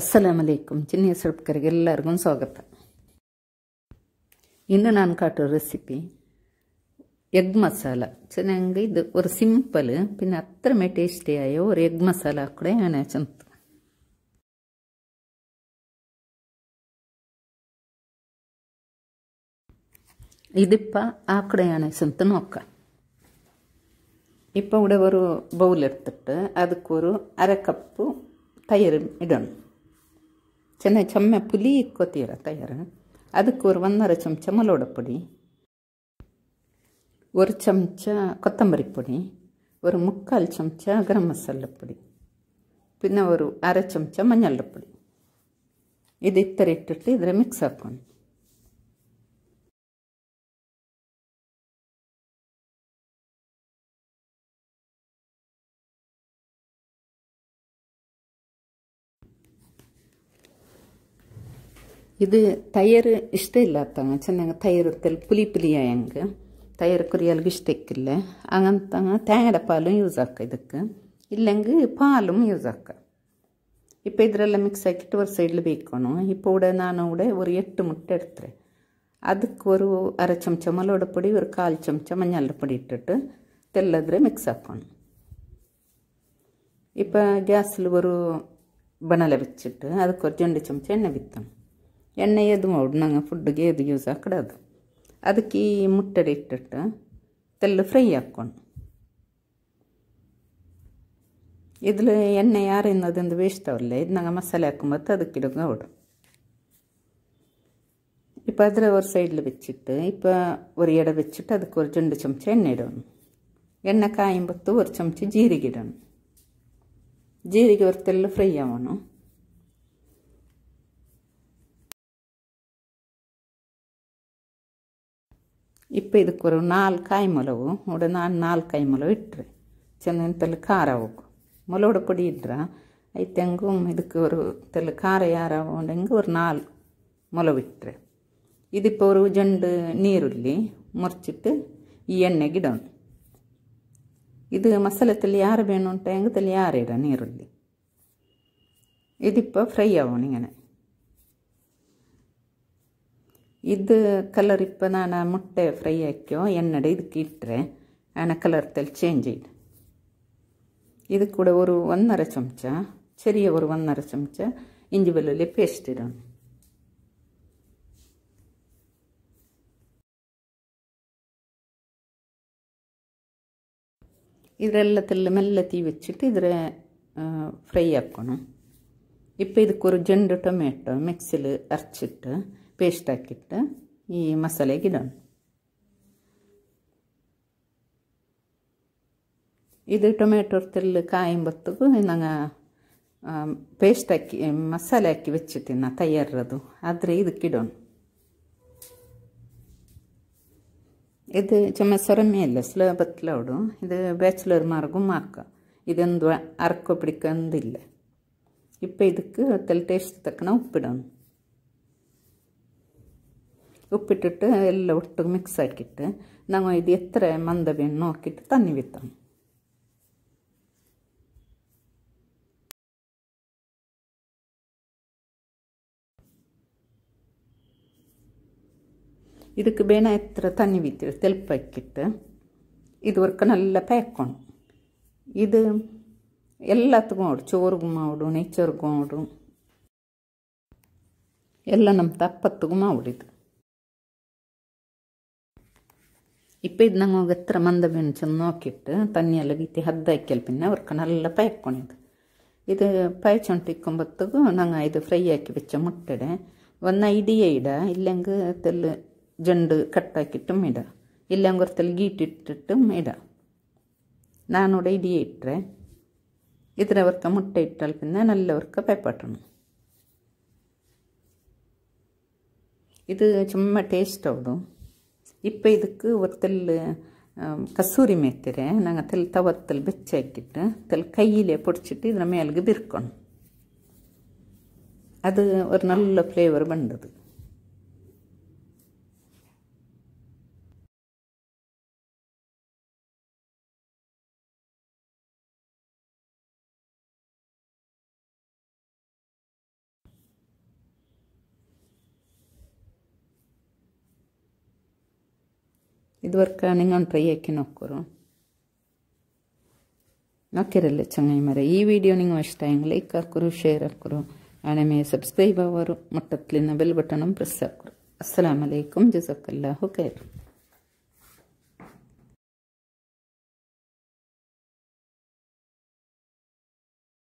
ಅಸ್ಸಲಾಮ್ ಅಲೈಕುಮ್ ಚಿನ್ನಿಯ ಸೊಳ್ಕರಿಗೆ ಎಲ್ಲರಿಗೂ ಸ್ವಾಗತ ಇನ್ನು ನಾನು ಕಾಟೋ ರೆಸಿಪಿ ಎಗ್ ಮಸಾಲ ಚೆನ್ನಾಗಿ ಇದು ஒரு ಸಿಂಪಲ್ പിന്നെ അത്രമേ ടേസ്റ്റിയായ ഒരു എഗ് മസാല കൂടെ ഞാൻ ചെന്തു ഇതിപ്പോൾ ആ കൂടെ ഞാൻ ചെന്ത് നോക്കാം இப்போ ഇവിടെ ஒரு பவுல் எடுத்துட்டு அதுக்கு ஒரு அரை கப்பு தயிர் இடணும் ಚೆನ್ನಾಗಿ ಚೊಮ್ಮೆ ಪುಲಿ ಇಕ್ಕೋತೀರ ತಯಾರು ಅದಕ್ಕೆ ஒரு ஒன்றரை ಚಮಚ மலோட பொடி ஒரு ಚಮಚ கொத்தமல்லி பொடி ஒரு முக்கால் ಚಮಚ ಗರಂ ಮಸಾಲ பொடி പിന്നെ ഒരു അര ചമച്ച മഞ്ഞളുടെ പൊടി ഇത് ഇത്ര ഇട്ടിട്ട് ഇതിനെ മിക്സ് ആക്കണം ಇದು ತಯರು ಇಷ್ಟ ಇಲ್ಲ ಅತ್ತಂಗ ಚೆನ್ನಾಗಿ புளி புளியாக எங்க ಹೆಂಗೆ ತಯರು ಕುರಿಯಲ್ಗೆ ಇಷ್ಟಕ್ಕಿಲ್ಲ ಹಂಗಂತಂಗ ತೇಡ ಪಾಲು ಯೂಸ್ ಆಕ ಇದಕ್ಕೆ ಇಲ್ಲಂಗೆ ಪಾಲು ಯೂಸ್ ಆಕ இப்போ இதிலெல்லாம் மிக்ஸ் ஆக்கிட்டு ஒரு சைடில் வைக்கணும் இப்போ விட நானும் விட ஒரு எட்டு முட்டை எடுத்துறேன் அதுக்கு ஒரு அரை சம்ச்சம் மலோட பொடி ஒரு கால் சம்ச்சம் மஞ்சள் பொடி இட்டுட்டு தெல்லதில் மிக்ஸ் ஆக்கணும் இப்போ கேஸில் ஒரு பனலை வச்சுட்டு அதுக்கு ஒரு ஜெண்டு சம்ச்சம் எண்ணெய் விற்றணும் എണ്ണ ഏത് ಮಾಡಿ ನಂಗೆ ಫುಡ್ಗೆ ಎದು ಯೂಸ್ ಹಾಕಿಡೋದು ಅದಕ್ಕೆ ಈ ಮುಟ್ಟಡೆ തെല്ല് ഫ്രൈ ആക്കണം ഇതിൽ എണ്ണ ആറിയുന്നത് എന്ത് വേസ്റ്റാവില്ല ഇത് ഞങ്ങൾ മസാല ആക്കുമ്പോൾ അതുക്കിടും അവിടെ ഇപ്പം അതിൽ ഒരു സൈഡിൽ വെച്ചിട്ട് ഇപ്പോൾ ഒരു ഇട വെച്ചിട്ട് അതൊക്കെ ഒരു രണ്ട് ചമച്ച എണ്ണ ഇടണം എണ്ണ കായുമ്പത്ത് ഒരു ചമച്ച് ജീരക ഇടണം ജീരക ഒരു തെല്ല് ഫ്രൈ ആവണം இப்போ ಇದಕ್ಕೆ ಒಂದು ನಾಲ್ಕು ಕಾಯಿ ಮೊಲವು ಉಡ ನಾನು ನಾಲ್ಕು ಕಾಯಿ ಮೊಲ ಇಟ್ಟರೆ ಚೆಂದ ತಲೆ ಖಾರ ಹೋಗು ಮೊಲೋಡ ಪುಡಿ ಇಟ್ರ ಐತೆ ಹೆಂಗೂ ಇದಕ್ಕೆ ஒரு ತಲೆ ಖಾರ ಯಾರ ಹೆಂಗೆ ஒரு நாலு ಮೊಲವು ಇಟ್ಟರೆ ഇതിപ്പോൾ ഒരു ജണ്ട് നീരുള്ളി മുറിച്ചിട്ട് ഈ എണ്ണയ്ക്ക് ഇടണം ഇത് മസാലത്തിൽ യാറ് വേണോട്ടെങ്കിൽ തല്ലിയാറിടാം നീരുള്ളി ഇതിപ്പോൾ ഫ്രൈ ആവണം ഇങ്ങനെ ಇದು ಕಲರ್ ಇಪ್ಪ ನಾನು ಮುಟ್ಟೆ ಫ್ರೈ ಹಾಕ್ಯೋ ಎಣ್ಣೆಡೆ ಇದಕ್ಕೆ ಇಟ್ಟರೆ ಆನ ಕಲರ್ ತಲೆ ಚೇಂಜ್ ಆಯ್ತು இது கூட ஒரு ஒன்றரை சம்ச்சா ചെറിയ ஒரு ஒன்றரை சம்ச்சா இஞ்சி வெள்ளுள்ளி பேஸ்ட் இடணும் ഇതിലെല്ലാത്തിൽ മെല്ലെ തീ വെച്ചിട്ട് ഇതിലെ ഫ്രൈ ആക്കണം ഇപ്പോൾ ഇതൊക്കെ ഒരു ജെൻഡ് ടൊമാറ്റോ മിക്സിൽ അരച്ചിട്ട് ಪೇಸ್ಟ್ ಹಾಕಿಟ್ಟು ಈ ಮಸಾಲೆಗೆ ಇಡೋಣ ಇದು ಟೊಮೆಟೊ ತೆಲ್ಲ കായുമ്പത്തಗೂ ನಂಗೆ ಪೇಸ್ಟ್ ಹಾಕಿ ಮಸಾಲೆ ಹಾಕಿ വെച്ചിട്ട് ನಾ ತಯಾರದು ಆದರೆ ಇದಕ್ಕಿಡೋಣ ഇത് ചുമ സ്വരമയല്ല സ്ലോ ഇത് ബാച്ചിലർമാർക്കും മാക്കാം ഇതെന്തുവാ ഇതെന്തോ പിടിക്കുക എന്തില്ല ഇപ്പം ഇതൊക്കെ തെൽ ടേസ്റ്റ് തക്കണ ഉപ്പിടണം ಉಪ್ಪಿಟ್ಟಿಟ್ಟು எல்லாம் ಒಟ್ಟಿಗೆ மிக்ஸ் ஆக்கிட்டு ನಾವು இது எத்தனை மந்த வேணும் நோக்கிட்டு தண்ணி விற்றோம் இதுக்கு பேனா எத்தனை தண்ணி விற்று தெளிப்பு வைக்கிட்டு இது ஒருக்க நல்லா பேக்கணும் இது எல்லாத்துக்கும் ஓடும் சோறுக்கும் ஓடும் நெய்ச்சோருக்கும் ஓடும் எல்லாம் நம்ம தப்பத்துக்கும் ஓடுது ഇപ്പം ഇത് ഞങ്ങൾക്ക് എത്ര മന്ദ വേണിച്ചെന്ന് നോക്കിയിട്ട് തന്നെയെല്ലാം വീത്തി ഹദ്ദാക്കിയാൽ പിന്നെ അവർക്ക് നല്ല പയക്കണിത് ഇത് പയച്ചോണ്ടിരിക്കുമ്പോഴത്തേക്കും ഞങ്ങൾ ഇത് ഫ്രൈ ആക്കി വെച്ച മുട്ടയുടെ ഒന്ന് ഇടിയ ഇടുക ഇല്ലെങ്കിൽ തെല്ല് ജണ്ട് കട്ടാക്കിയിട്ടും ഇടുക ഇല്ലെങ്കിൽ കുറത്തിൽ ഗീറ്റിട്ടിട്ടും ഇടുക ഞാനിവിടെ ഇടിയ ഇട്ടേ ഇതിനവർക്ക് മുട്ട ഇട്ടാൽ പിന്നെ നല്ലവർക്ക് പേപ്പാട്ടണം ഇത് ചുമ്മാ ടേസ്റ്റ് ആവും இப்போ இதுக்கு ஒரு தெல் கஸ்தூரி மேத்திரை நாங்கள் தெல் தவத்தில் வச்சாக்கிட்டு தெல் கையிலே பிடிச்சிட்டு இதில் மேலுக்கு விற்கணும் அது ஒரு நல்ல ஃப்ளேவர் பண்ணுறது ಇದುವರ್ಕ ನಿಂಗೊಂದು ಟ್ರೈ ಹಾಕಿ ನೋಕ್ಕೋರು ನೋಕ್ಕಿರಲ್ಲ ಚೆನ್ನಾಗಿ ಮರ ಈ ವಿಡಿಯೋ ನಿಂಗೆ ಇಷ್ಟ ಹೆಂಗೆ ಲೈಕ್ ಹಾಕೋರು ಶೇರ್ ಹಾಕೋರು ಆಣೆಮೆ ಸಬ್ಸ್ಕ್ರೈಬ್ ಆಗೋರು ಮಟ್ಟತ್ಲಿನ ಬೆಲ್ ಬಟನ್ ಪ್ರೆಸ್ ಹಾಕೋರು ಅಸ್ಸಲಾಮಲೈಕುಮ್ ಜಸಕಲ್ಲಾಹು ಖೈರ್